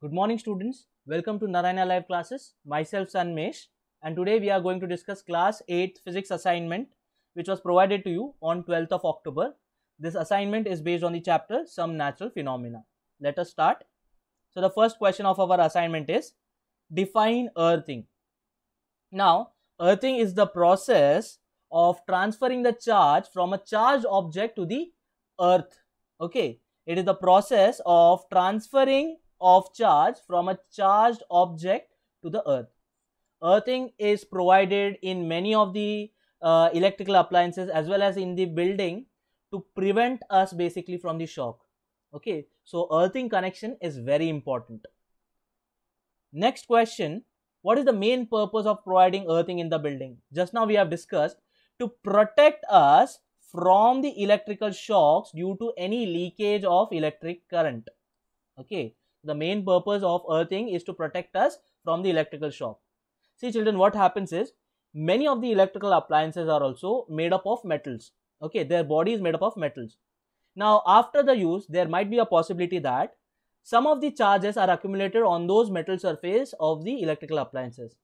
Good morning students. Welcome to Narayana Live classes. Myself Sanmesh and today we are going to discuss class 8 physics assignment which was provided to you on 12th of October. This assignment is based on the chapter some natural phenomena. Let us start. So the first question of our assignment is define earthing. Now earthing is the process of transferring the charge from a charged object to the earth. Okay. It is the process of transferring of charge from a charged object to the earth. Earthing is provided in many of the uh, electrical appliances as well as in the building to prevent us basically from the shock. Okay, so earthing connection is very important. Next question, what is the main purpose of providing earthing in the building? Just now we have discussed to protect us from the electrical shocks due to any leakage of electric current. Okay, the main purpose of earthing is to protect us from the electrical shock. See children, what happens is many of the electrical appliances are also made up of metals. Okay, their body is made up of metals. Now, after the use, there might be a possibility that some of the charges are accumulated on those metal surface of the electrical appliances.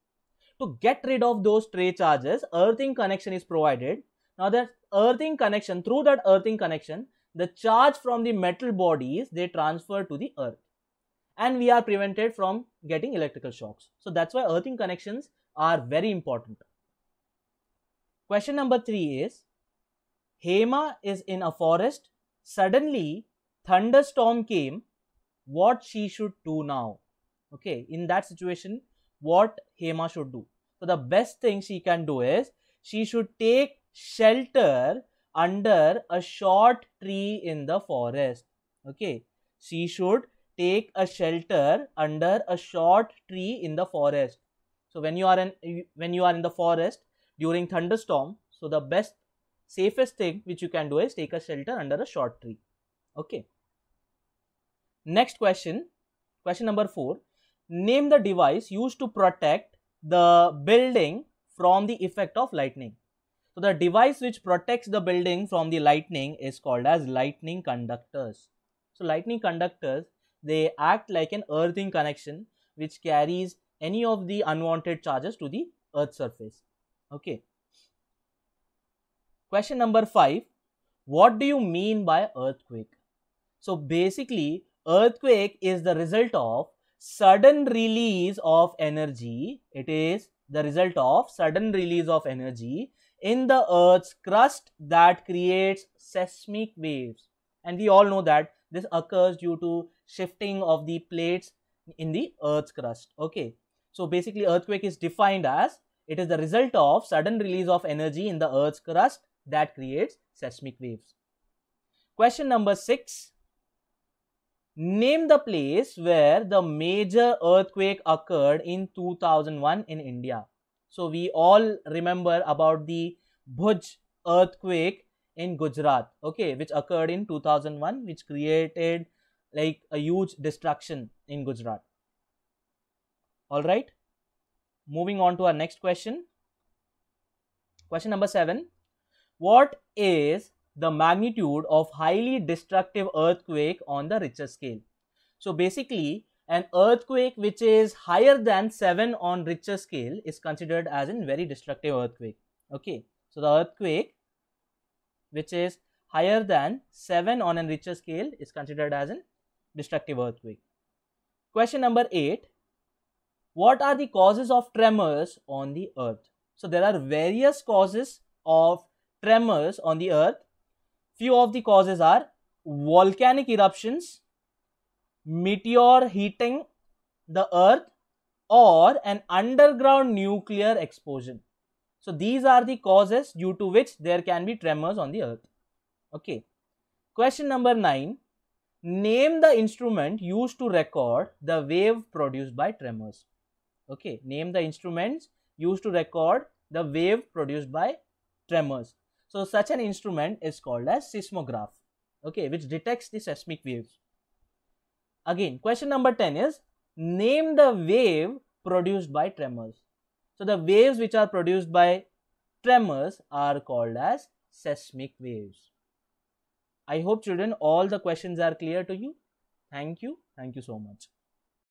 To get rid of those stray charges, earthing connection is provided. Now, that earthing connection, through that earthing connection, the charge from the metal bodies, they transfer to the earth and we are prevented from getting electrical shocks. So that's why earthing connections are very important. Question number 3 is Hema is in a forest. Suddenly, thunderstorm came. What she should do now? Okay, in that situation, what Hema should do? So, the best thing she can do is she should take shelter under a short tree in the forest. Okay, she should take a shelter under a short tree in the forest so when you are in when you are in the forest during thunderstorm so the best safest thing which you can do is take a shelter under a short tree okay next question question number 4 name the device used to protect the building from the effect of lightning so the device which protects the building from the lightning is called as lightning conductors so lightning conductors they act like an earthing connection which carries any of the unwanted charges to the earth surface okay question number 5 what do you mean by earthquake so basically earthquake is the result of sudden release of energy it is the result of sudden release of energy in the earth's crust that creates seismic waves and we all know that this occurs due to shifting of the plates in the Earth's crust. Okay, so basically earthquake is defined as it is the result of sudden release of energy in the Earth's crust that creates seismic waves. Question number 6. Name the place where the major earthquake occurred in 2001 in India. So we all remember about the Bhuj earthquake in Gujarat, okay, which occurred in 2001, which created like a huge destruction in Gujarat. All right, moving on to our next question. Question number seven What is the magnitude of highly destructive earthquake on the Richter scale? So, basically, an earthquake which is higher than 7 on Richter scale is considered as a very destructive earthquake. Okay, so the earthquake which is higher than 7 on an Richter scale is considered as a destructive earthquake. Question number 8. What are the causes of tremors on the earth? So there are various causes of tremors on the earth. Few of the causes are volcanic eruptions, meteor heating the earth or an underground nuclear explosion. So these are the causes due to which there can be tremors on the earth. Okay. Question number 9. Name the instrument used to record the wave produced by tremors. Okay. Name the instruments used to record the wave produced by tremors. So such an instrument is called as seismograph. Okay. Which detects the seismic waves. Again, question number 10 is name the wave produced by tremors. So, the waves which are produced by tremors are called as seismic waves. I hope children all the questions are clear to you. Thank you. Thank you so much.